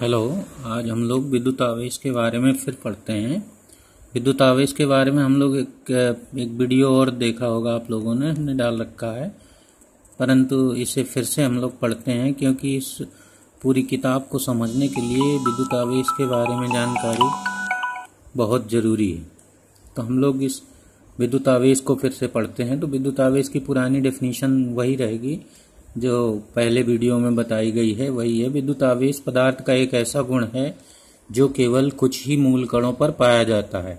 hello आज हम लोग विद्युत आवेश के बारे में फिर पढ़ते हैं विद्युत आवेश के बारे में हम लोग एक एक वीडियो और देखा होगा आप लोगों ने हमने डाल रखा है परंतु इसे फिर से हम लोग पढ़ते हैं क्योंकि इस पूरी किताब को समझने के लिए विद्युत आवेश के बारे में जानकारी बहुत ज़रूरी है तो हम लोग इस विद्युत आवेश को फिर से पढ़ते हैं तो विद्युत आवेश की पुरानी डेफिनेशन वही रहेगी जो पहले वीडियो में बताई गई है वही है विद्युत आवेश पदार्थ का एक ऐसा गुण है जो केवल कुछ ही मूल कणों पर पाया जाता है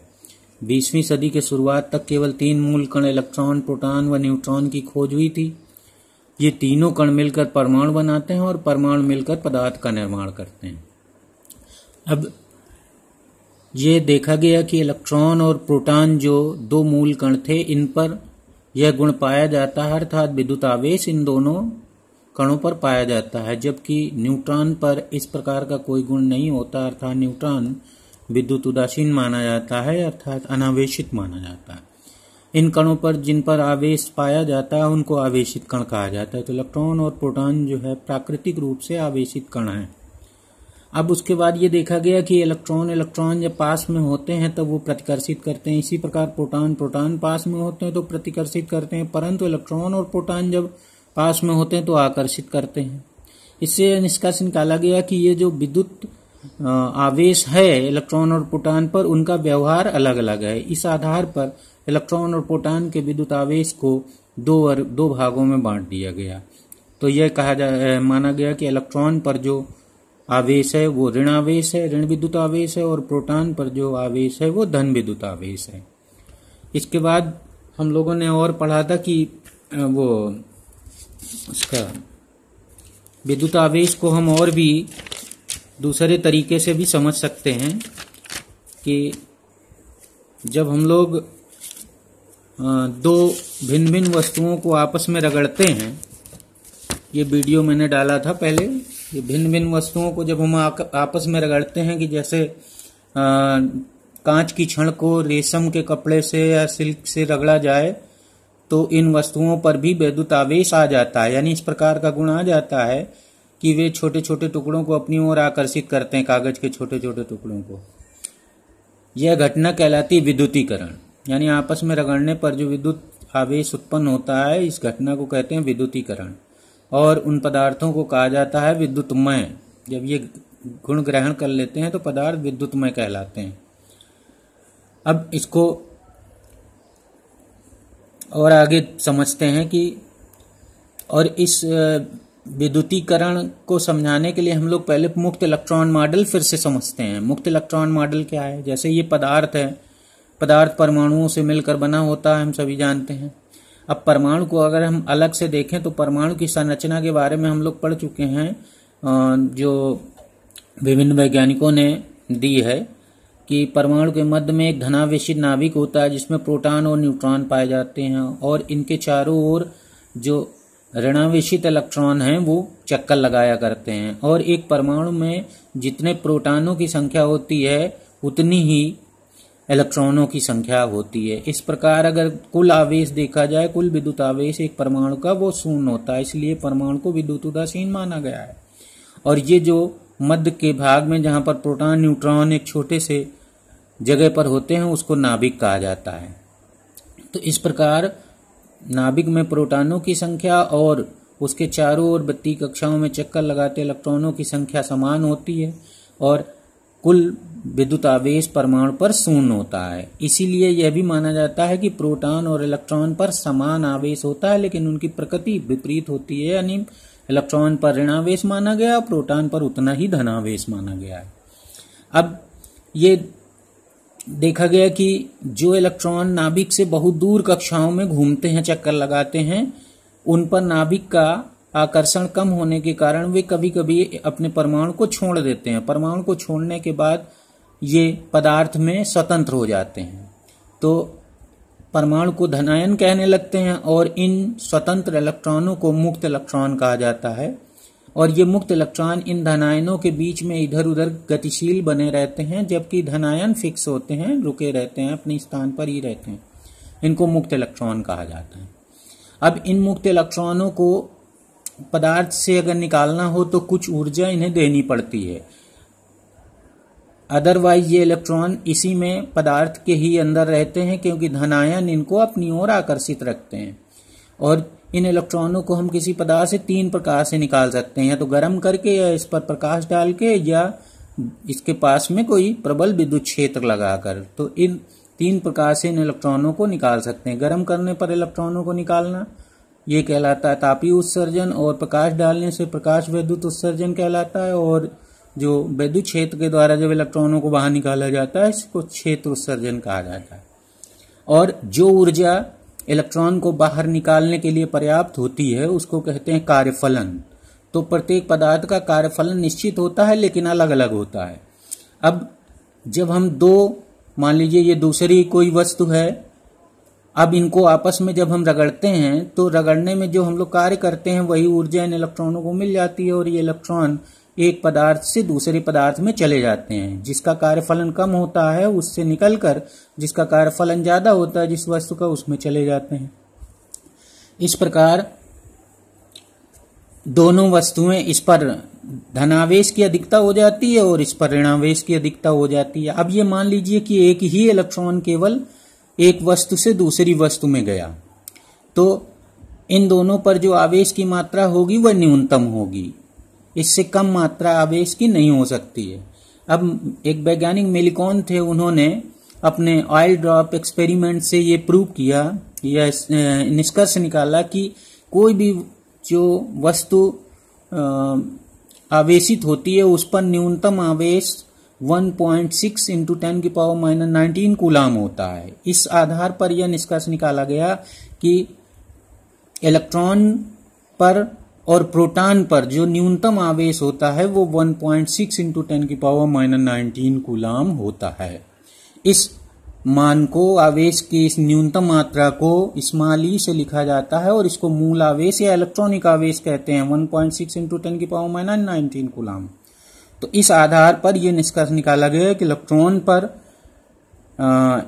बीसवीं सदी के शुरुआत तक केवल तीन मूल कण इलेक्ट्रॉन प्रोटॉन व न्यूट्रॉन की खोज हुई थी ये तीनों कण मिलकर परमाणु बनाते हैं और परमाणु मिलकर पदार्थ का निर्माण करते हैं अब ये देखा गया कि इलेक्ट्रॉन और प्रोटॉन जो दो मूल कण थे इन पर यह गुण पाया जाता है अर्थात विद्युत आवेश इन दोनों कणों पर पाया जाता है जबकि न्यूट्रॉन पर इस प्रकार का कोई गुण नहीं होता अर्थात न्यूट्रॉन विद्युत उदासीन माना जाता है अर्थात अनावेशित माना जाता है इन कणों पर जिन पर आवेश पाया जाता है उनको आवेशित कण कहा जाता है तो इलेक्ट्रॉन और प्रोटॉन जो है प्राकृतिक रूप से आवेशित कण है अब उसके बाद ये देखा गया कि इलेक्ट्रॉन इलेक्ट्रॉन जब पास में होते हैं तब वो प्रतिकर्षित करते हैं इसी प्रकार प्रोटॉन प्रोटॉन पास में होते हैं तो प्रतिकर्षित करते हैं परंतु इलेक्ट्रॉन और प्रोटॉन जब पास में होते हैं तो आकर्षित करते हैं इससे निष्कर्ष निकाला गया कि ये जो विद्युत आवेश है इलेक्ट्रॉन और प्रोटॉन पर उनका व्यवहार अलग अलग है इस आधार पर इलेक्ट्रॉन और प्रोटॉन के विद्युत आवेश को दो और दो भागों में बांट दिया गया तो यह कहा जा माना गया कि इलेक्ट्रॉन पर जो आवेश है वो ऋण आवेश है ऋण विद्युत आवेश है और प्रोटॉन पर जो आवेश है वो धन विद्युत आवेश है इसके बाद हम लोगों ने और पढ़ा था कि वो उसका विद्युत आवेश को हम और भी दूसरे तरीके से भी समझ सकते हैं कि जब हम लोग दो भिन्न भिन्न वस्तुओं को आपस में रगड़ते हैं ये वीडियो मैंने डाला था पहले ये भिन्न भिन्न वस्तुओं को जब हम आपस में रगड़ते हैं कि जैसे कांच की छड़ को रेशम के कपड़े से या सिल्क से रगड़ा जाए तो इन वस्तुओं पर भी आवेश आ जाता है यानी इस प्रकार का गुण आ जाता है कि वे छोटे छोटे टुकड़ों को अपनी ओर आकर्षित करते हैं कागज के छोटे छोटे टुकड़ों को यह घटना कहलाती विद्युतीकरण यानी आपस में रगड़ने पर जो विद्युत आवेश उत्पन्न होता है इस घटना को कहते हैं विद्युतीकरण और उन पदार्थों को कहा जाता है विद्युतमय जब ये गुण ग्रहण कर लेते हैं तो पदार्थ विद्युतमय कहलाते हैं अब इसको और आगे समझते हैं कि और इस विद्युतीकरण को समझाने के लिए हम लोग पहले मुक्त इलेक्ट्रॉन मॉडल फिर से समझते हैं मुक्त इलेक्ट्रॉन मॉडल क्या है जैसे ये पदार्थ है पदार्थ परमाणुओं से मिलकर बना होता है हम सभी जानते हैं अब परमाणु को अगर हम अलग से देखें तो परमाणु की संरचना के बारे में हम लोग पढ़ चुके हैं जो विभिन्न वैज्ञानिकों ने दी है कि परमाणु के मध्य में एक धनावेश नाभिक होता है जिसमें प्रोटॉन और न्यूट्रॉन पाए जाते हैं और इनके चारों ओर जो ऋणावेशित इलेक्ट्रॉन हैं वो चक्कर लगाया करते हैं और एक परमाणु में जितने प्रोटॉनों की संख्या होती है उतनी ही इलेक्ट्रॉनों की संख्या होती है इस प्रकार अगर कुल आवेश देखा जाए कुल विद्युत आवेश एक परमाणु का वो शून्य होता है इसलिए परमाणु को विद्युत उदासीन माना गया है और ये जो मध्य के भाग में जहां पर प्रोटॉन न्यूट्रॉन एक छोटे से जगह पर होते हैं उसको नाभिक कहा जाता है तो इस प्रकार नाभिक में प्रोटॉनों की संख्या और उसके चारों ओर बत्ती कक्षाओं में चक्कर लगाते इलेक्ट्रॉनों की संख्या समान होती है और कुल विद्युत आवेश परमाणु पर शून्य होता है इसीलिए यह भी माना जाता है कि प्रोटॉन और इलेक्ट्रॉन पर समान आवेश होता है लेकिन उनकी प्रकृति विपरीत होती है यानी इलेक्ट्रॉन पर ऋणावेश माना गया प्रोटॉन पर उतना ही धनावेश माना गया है अब ये देखा गया कि जो इलेक्ट्रॉन नाभिक से बहुत दूर कक्षाओं में घूमते हैं चक्कर लगाते हैं उन पर नाभिक का आकर्षण कम होने के कारण वे कभी कभी अपने परमाणु को छोड़ देते हैं परमाणु को छोड़ने के बाद ये पदार्थ में स्वतंत्र हो जाते हैं तो परमाणु को धनायन कहने लगते हैं और इन स्वतंत्र इलेक्ट्रॉनों को मुक्त इलेक्ट्रॉन कहा जाता है और ये मुक्त इलेक्ट्रॉन इन धनायनों के बीच में इधर उधर गतिशील बने रहते हैं जबकि धनायन फिक्स होते हैं रुके रहते हैं अपने स्थान पर ही रहते हैं इनको मुक्त इलेक्ट्रॉन कहा जाता है अब इन मुक्त इलेक्ट्रॉनों को पदार्थ से अगर निकालना हो तो कुछ ऊर्जा इन्हें देनी पड़ती है अदरवाइज ये इलेक्ट्रॉन इसी में पदार्थ के ही अंदर रहते हैं क्योंकि धनायन इनको अपनी ओर आकर्षित रखते हैं और इन इलेक्ट्रॉनों को हम किसी पदार्थ से तीन प्रकार से निकाल सकते हैं या तो गर्म करके या इस पर प्रकाश डाल के या इसके पास में कोई प्रबल विद्युत क्षेत्र लगाकर तो इन तीन प्रकार से इन इलेक्ट्रॉनों को निकाल सकते हैं गर्म करने पर इलेक्ट्रॉनों को निकालना ये कहलाता है तापी उत्सर्जन और प्रकाश डालने से प्रकाश विद्युत उत्सर्जन कहलाता है और जो वैद्युत क्षेत्र के द्वारा जब इलेक्ट्रॉनों को बाहर निकाला जाता है इसको क्षेत्र उत्सर्जन कहा जाता है और जो ऊर्जा इलेक्ट्रॉन को बाहर निकालने के लिए पर्याप्त होती है उसको कहते हैं कार्यफलन तो प्रत्येक पदार्थ का कार्यफलन निश्चित होता है लेकिन अलग अलग होता है अब जब हम दो मान लीजिए ये दूसरी कोई वस्तु है अब इनको आपस में जब हम रगड़ते हैं तो रगड़ने में जो हम लोग कार्य करते हैं वही ऊर्जा इन इलेक्ट्रॉनों को मिल जाती है और ये इलेक्ट्रॉन एक पदार्थ से दूसरे पदार्थ में चले जाते हैं जिसका कार्य फलन कम होता है उससे निकलकर जिसका कार्यफलन ज़्यादा होता है जिस वस्तु का उसमें चले जाते हैं इस प्रकार दोनों वस्तुएं इस पर धनावेश की अधिकता हो जाती है और इस पर ऋणावेश की अधिकता हो जाती है अब ये मान लीजिए कि एक ही इलेक्ट्रॉन केवल एक वस्तु से दूसरी वस्तु में गया तो इन दोनों पर जो आवेश की मात्रा होगी वह न्यूनतम होगी इससे कम मात्रा आवेश की नहीं हो सकती है अब एक वैज्ञानिक मेलिकॉन थे उन्होंने अपने ऑयल ड्रॉप एक्सपेरिमेंट से ये प्रूव किया या निष्कर्ष निकाला कि कोई भी जो वस्तु आवेशित होती है उस पर न्यूनतम आवेश 1.6 पॉइंट सिक्स इंटू टेन की पावर माइनस नाइनटीन गुलाम होता है इस आधार पर यह निष्कर्ष निकाला गया कि इलेक्ट्रॉन पर और प्रोटॉन पर जो न्यूनतम आवेश होता है वो 1.6 पॉइंट सिक्स इंटू टेन की पावर माइनस नाइनटीन गुलाम होता है इस मान को आवेश की इस न्यूनतम मात्रा को इस्माली e से लिखा जाता है और इसको मूल आवेश या इलेक्ट्रॉनिक आवेश कहते हैं 1.6 पॉइंट सिक्स इंटू टेन की पावर माइनस नाइनटीन गुलाम तो इस आधार पर यह निष्कर्ष निकाला गया कि इलेक्ट्रॉन पर आ,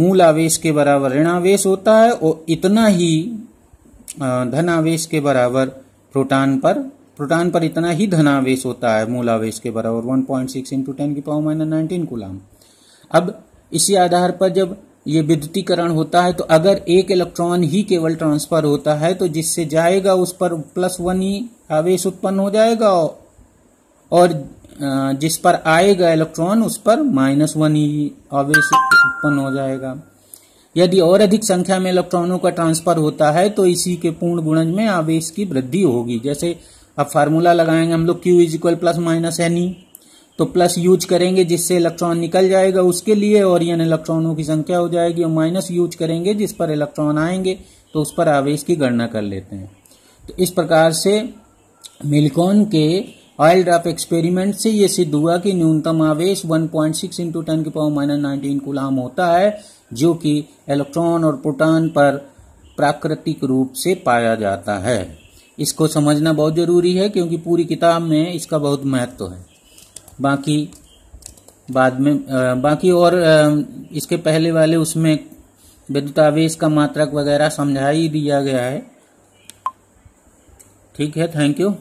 मूल आवेश के बराबर ऋण आवेश होता है और इतना ही धन आवेश के बराबर प्रोटॉन पर प्रोटॉन पर इतना ही धनावेश होता है मूलावेश के बराबर one point six into ten की पावर माइनस नाइनटीन कुलाम अब इसी आधार पर जब ये विद्युतीकरण होता है तो अगर एक इलेक्ट्रॉन ही केवल ट्रांसफर होता है तो जिससे जाएगा उस पर प्लस वन ही आवेश उत्पन्न हो जाएगा और जिस पर आएगा इलेक्ट्रॉन उस पर माइनस वन ही आवेश उत्पन्न हो जाएगा यदि और अधिक संख्या में इलेक्ट्रॉनों का ट्रांसफर होता है तो इसी के पूर्ण गुणज में आवेश की वृद्धि होगी जैसे अब फार्मूला लगाएंगे हम लोग Q is equal plus minus N E तो प्लस यूज करेंगे जिससे इलेक्ट्रॉन निकल जाएगा उसके लिए और यन इलेक्ट्रॉनों की संख्या हो जाएगी और माइनस यूज करेंगे जिस पर इलेक्ट्रॉन आएंगे तो उस पर आवेश की गणना कर लेते हैं तो इस प्रकार से मिल्कॉन के ऑयल ड्रॉप एक्सपेरिमेंट से यह सिद्ध हुआ कि न्यूनतम आवेश 1.6 पॉइंट सिक्स इंटू टेन की पावर माइनस नाइनटीन गुलाम होता है जो कि इलेक्ट्रॉन और प्रोटॉन पर प्राकृतिक रूप से पाया जाता है इसको समझना बहुत ज़रूरी है क्योंकि पूरी किताब में इसका बहुत महत्व है बाकी बाद में आ, बाकी और आ, इसके पहले वाले उसमें विद्युतावेश का मात्रक वगैरह समझा ही दिया गया है ठीक है थैंक यू